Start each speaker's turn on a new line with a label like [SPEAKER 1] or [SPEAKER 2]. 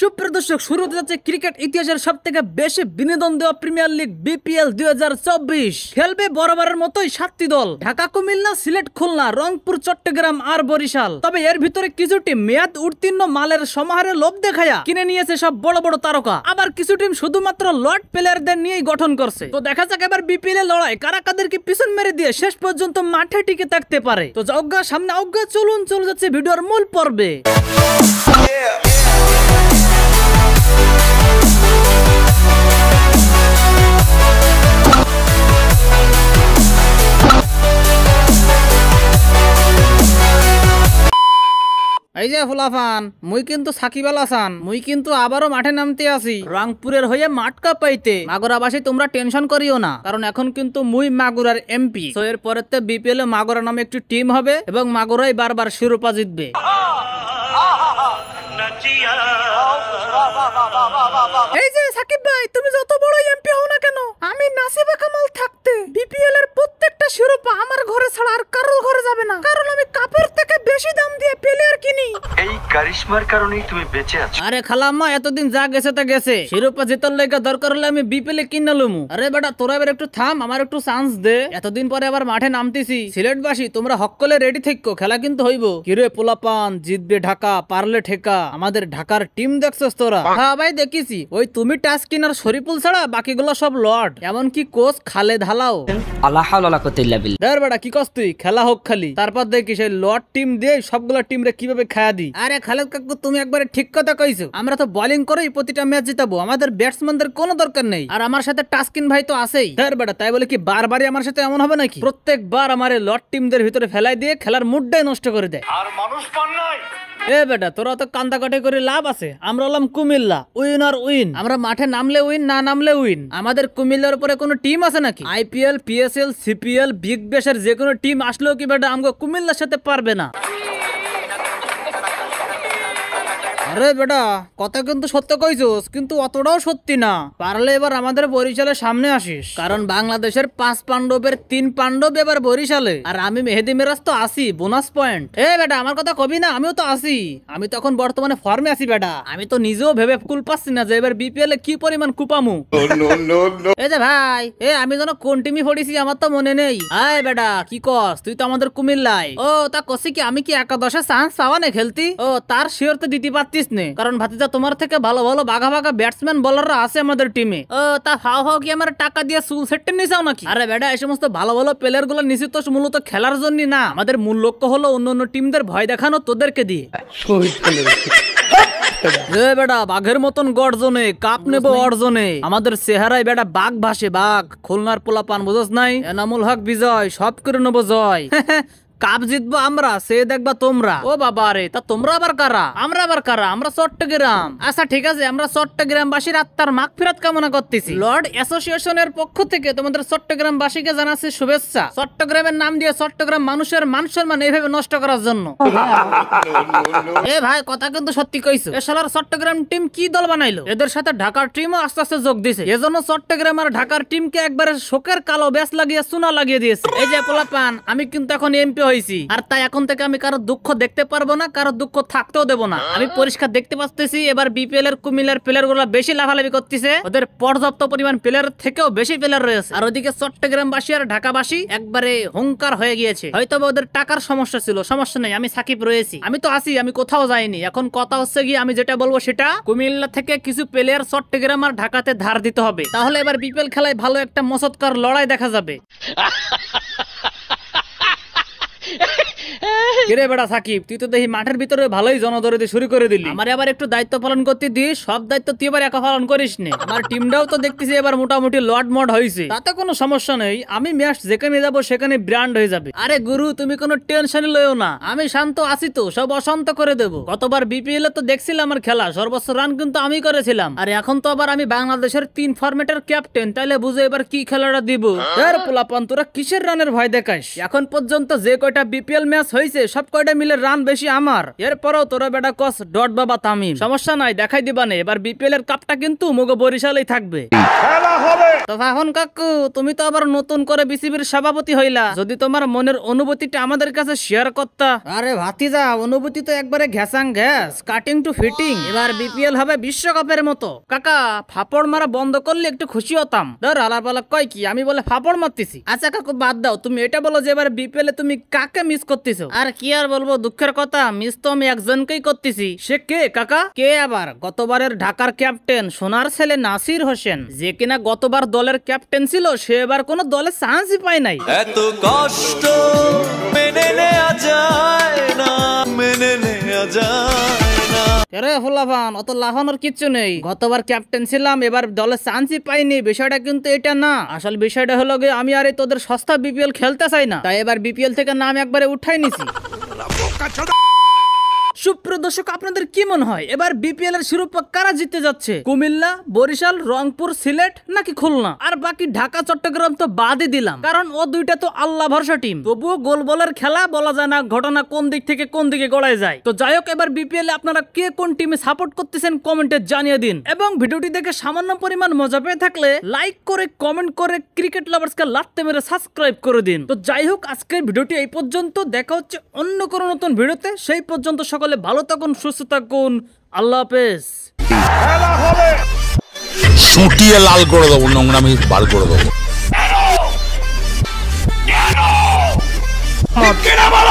[SPEAKER 1] সুপ্রিয় দর্শক হতে যাচ্ছে ক্রিকেট ইতিহাসের সব থেকে বেশি বিনোদন দেওয়া প্রিমিয়ার লিগ বিপিএল দুই খেলবে বরাবরের মতোই সাতটি দল ঢাকা কুমিল্লা সিলেট খুলনা রংপুর চট্টগ্রাম আর বরিশাল তবে এর ভিতরে কিছুটি মেয়াদ উত্তীর্ণ মালের সমাহারে লোভ দেখায়া কিনে নিয়েছে সব বড় বড় তারকা আবার কিছু টিম শুধুমাত্র লর্ড প্লেয়ারদের নিয়েই গঠন করছে তো দেখা যাক এবার বিপিএল এ লড়াই কারা কাদেরকে পিছন মেরে দিয়ে শেষ পর্যন্ত মাঠে টিকে থাকতে পারে তো অজ্ঞা সামনে অজ্ঞা চলুন চলে যাচ্ছে ভিডিওর মূল পর্বে এই যে ফুলাফান মুই কিন্তু সাকিব আল হাসান মুই কিন্তু আবারও মাঠে নামতে আসি রংপুরের হয়ে মাঠ কাপ পাইতে মাগুরাবাসী তোমরা টেনশন করিও না কারণ এখন কিন্তু মুই মাগুরার এমপি তো এর এরপরে বিপিএল এ মাগুরা নামে একটি টিম হবে এবং মাগুরাই বারবার শিরোপা জিতবে এই যে সাকিব ভাই তুমি যত বড় এমপি হও জানো আমি নাসিবা কামাল থাকতে বিপিএল এর প্রত্যেকটা শিরোপা আমার ঘরে ছাড়া আর কারোর ঘরে যাবে না কারণ আমি কাপের থেকে বেশি দাম দিয়ে প্লেয়ার কিনি এই কারিশমার কারণেই তুমি বেঁচে আছো আরে খালাম্মা এতদিন যা গেছে তা গেছে শিরোপা জেতার লাগা দরকার হলে আমি বিপিএল এ কিনে লমু আরে বেটা তোরা এবার একটু থাম আমার একটু চান্স দে এতদিন পরে আবার মাঠে নামতেছি সিলেটবাসী তোমরা হককলে রেডি থেকো খেলা কিন্তু হইব কিরে পোলাপান জিতবে ঢাকা পারলে ঠেকা আমাদের ঢাকার টিম দেখছস তোরা হ্যাঁ ভাই দেখিছি ওই তুমি টাস্কিনার শরীফুল ছাড়া বাকিগুলো সব ল লর্ড এমনকি কোচ খালে ধালাও কি কস তুই খেলা হোক খালি তারপর দেখি সেই লর্ড টিম দিয়ে সবগুলো টিম রে কিভাবে খায়া দি আরে খালেদ কাকু তুমি একবারে ঠিক কথা কইছো আমরা তো বোলিং করেই প্রতিটা ম্যাচ জিতাবো আমাদের ব্যাটসম্যানদের কোনো দরকার নেই আর আমার সাথে টাস্কিন ভাই তো আছেই ধর বেটা তাই বলে কি বারবারই আমার সাথে এমন হবে নাকি প্রত্যেকবার আমার লর্ড টিমদের ভিতরে ফেলাই দিয়ে খেলার মুডটাই নষ্ট করে দেয় আর মানুষ পান নাই এ বেটা তোরা তো কান্দাকাটি করে লাভ আছে আমরা হলাম কুমিল্লা উইন আর উইন আমরা মাঠে নামলে উইন না নামলে উইন আমাদের কুমিল্লার উপরে কোনো টিম আছে নাকি আইপিএল পিএসএল সিপিএল বিগ ব্যাশের যে কোনো টিম আসলেও কি বেটা আমাকে কুমিল্লার সাথে পারবে না আরে বেটা কথা কিন্তু সত্য কইছস কিন্তু অতটাও সত্যি না পারলে এবার আমাদের বরিশালের সামনে আসিস কারণ বাংলাদেশের পাঁচ পাণ্ডবের তিন পাণ্ডব এবার বরিশালে আর আমি মেহেদি মেরাজ তো আসি বোনাস পয়েন্ট এ বেটা আমার কথা কবি না আমিও তো আসি আমি তো এখন বর্তমানে ফর্মে আছি বেটা আমি তো নিজেও ভেবে কুল পাচ্ছি না যে এবার বিপিএল এ কি পরিমাণ কুপামু এ যে ভাই এ আমি যেন কোন টিমি পড়িছি আমার তো মনে নেই আয় বেটা কি কস তুই তো আমাদের কুমিল্লাই ও তা কসি কি আমি কি একাদশে চান্স পাওয়া না খেলতি ও তার শিওর তো দিতে পারতিস নে কারণ ভাতিজা তোমার থেকে ভালো ভালো বাঘা বাঘা ব্যাটসম্যান বলাররা আছে আমাদের টিমে ও তা হাও হাও কি আমার টাকা দিয়ে চুল সেটে নিছাও নাকি আরে বেডা এই সমস্ত ভালো ভালো প্লেয়ার গুলো নিছি তো মূলত খেলার জন্য না আমাদের মূল লক্ষ্য হলো অন্য অন্য টিমদের ভয় দেখানো তোদেরকে দিয়ে রে বাঘের মতন গর্জনে কাপ নেব অর্জনে আমাদের চেহারায় বেডা বাঘ ভাসে বাঘ খুলনার পোলা পান বোঝস নাই এনামুল হক বিজয় সব করে নেবো জয় কাপ জিতবো আমরা সে দেখবা তোমরা ও বাবা রে তা তোমরা আবার কারা আমরা আবার কারা আমরা চট্টগ্রাম আচ্ছা ঠিক আছে আমরা চট্টগ্রামবাসীর আত্মার মাগ ফেরত কামনা করতেছি লর্ড অ্যাসোসিয়েশনের পক্ষ থেকে তোমাদের চট্টগ্রামবাসীকে জানাচ্ছি শুভেচ্ছা চট্টগ্রামের নাম দিয়ে চট্টগ্রাম মানুষের মান সম্মান এইভাবে নষ্ট করার জন্য এ ভাই কথা কিন্তু সত্যি কইছো এ চট্টগ্রাম টিম কি দল বানাইলো এদের সাথে ঢাকার টিমও আস্তে আস্তে যোগ দিছে এজন্য চট্টগ্রাম আর ঢাকার টিমকে একবারে শোকের কালো ব্যাস লাগিয়ে সোনা লাগিয়ে দিয়েছে এই যে পোলাপান আমি কিন্তু এখন এমপি হয়েছি আর তাই এখন থেকে আমি কারো দুঃখ দেখতে পারবো না কারো দুঃখ থাকতেও দেবো না আমি পরিষ্কার দেখতে পাচ্ছি এবার বিপিএল এর কুমিল্লার প্লেয়ার গুলো বেশি লাভালাভি করতেছে ওদের পর্যাপ্ত পরিমাণ প্লেয়ার থেকেও বেশি প্লেয়ার রয়েছে আর ওদিকে চট্টগ্রামবাসী আর ঢাকাবাসী একবারে হুঙ্কার হয়ে গিয়েছে হয়তো ওদের টাকার সমস্যা ছিল সমস্যা নেই আমি সাকিব রয়েছি আমি তো আছি আমি কোথাও যাইনি এখন কথা হচ্ছে গিয়ে আমি যেটা বলবো সেটা কুমিল্লা থেকে কিছু প্লেয়ার চট্টগ্রাম আর ঢাকাতে ধার দিতে হবে তাহলে এবার বিপিএল খেলায় ভালো একটা মসৎকার লড়াই দেখা যাবে কিরে বেড়া সাকিব তুই তো দেখি মাঠের ভিতরে ভালোই জনদরদি শুরু করে দিলি আমার আবার একটু দায়িত্ব পালন করতে দিস সব দায়িত্ব তুই এবার একা পালন করিস নে আমার টিমটাও তো দেখতেছি এবার মোটামুটি লট মট হয়েছে তাতে কোনো সমস্যা নেই আমি ম্যাচ যেখানে যাব সেখানে ব্র্যান্ড হয়ে যাবে আরে গুরু তুমি কোনো টেনশন লইও না আমি শান্ত আছি তো সব অশান্ত করে দেব গতবার বিপিএল তো দেখছিলাম আমার খেলা সর্বোচ্চ রান কিন্তু আমি করেছিলাম আর এখন তো আবার আমি বাংলাদেশের তিন ফরম্যাটের ক্যাপ্টেন তাইলে বুঝে এবার কি খেলাটা দিব এর পোলাপান তোরা কিসের রানের ভয় দেখাইস এখন পর্যন্ত যে কয়টা বিপিএল ম্যাচ হয়েছে আছে সব কয়টা মিলে রান বেশি আমার এরপরও তোরা বেটা কস ডট বাবা তামিম সমস্যা নাই দেখাই দিবা নে এবার বিপিএল এর কাপটা কিন্তু মোগো বরিশালেই থাকবে তো ভাহন কাকু তুমি তো আবার নতুন করে বিসিবির সভাপতি হইলা যদি তোমার মনের অনুভূতিটা আমাদের কাছে শেয়ার করতা আরে ভাতিজা অনুভূতি তো একবারে ঘ্যাসাং ঘ্যাস কাটিং টু ফিটিং এবার বিপিএল হবে বিশ্বকাপের মতো কাকা ফাপড় মারা বন্ধ করলে একটু খুশি হতাম ধর আলার পালা কয় কি আমি বলে ফাপড় মারতেছি আচ্ছা কাকু বাদ দাও তুমি এটা বলো যে এবার বিপিএল এ তুমি কাকে মিস করতেছো আর কি আর বলবো দুঃখের কথা মিস তো আমি একজনকেই করতেছি সে কে কাকা কে আবার গতবারের ঢাকার ক্যাপ্টেন সোনার ছেলে নাসির হোসেন যে কিনা গতবার দলের ক্যাপ্টেন ছিল সে এবার কোনো দলে চান্সই পায় নাই এত কষ্ট মেনে নেওয়া যায় না এরে অত লাফানোর কিচ্ছু নেই ক্যাপ্টেন ছিলাম এবার চান্সই পাইনি বিষয়টা কিন্তু এটা না আসল বিষয়টা হলো গিয়ে আমি আর তোদের সস্তা বিপিএল খেলতে চাই না তাই এবার বিপিএল থেকে নাম একবারে উঠাই নিছি সুপ্র দর্শক আপনাদের কি মনে হয় এবার বিপিএল এর শিরোপা কারা জিতে যাচ্ছে কুমিল্লা বরিশাল রংপুর সিলেট নাকি খুলনা আর বাকি ঢাকা চট্টগ্রাম তো বাদই দিলাম কারণ ও দুইটা তো আল্লাহ ভরসা টিম তবুও গোল বলের খেলা বলা যায় না ঘটনা কোন দিক থেকে কোন দিকে গড়ায় যায় তো যাই হোক এবার বিপিএল এ আপনারা কে কোন টিমে সাপোর্ট করতেছেন কমেন্টে জানিয়ে দিন এবং ভিডিওটি দেখে সামান্য পরিমাণ মজা পেয়ে থাকলে লাইক করে কমেন্ট করে ক্রিকেট কে লাগতে মেরে সাবস্ক্রাইব করে দিন তো যাই হোক আজকের ভিডিওটি এই পর্যন্ত দেখা হচ্ছে অন্য কোনো নতুন ভিডিওতে সেই পর্যন্ত সকল তাহলে ভালো থাকুন সুস্থ থাকুন আল্লাহ হাফেজ সুটিয়ে লাল করে দেবো নোংরা নোংরামি বার করে দেবো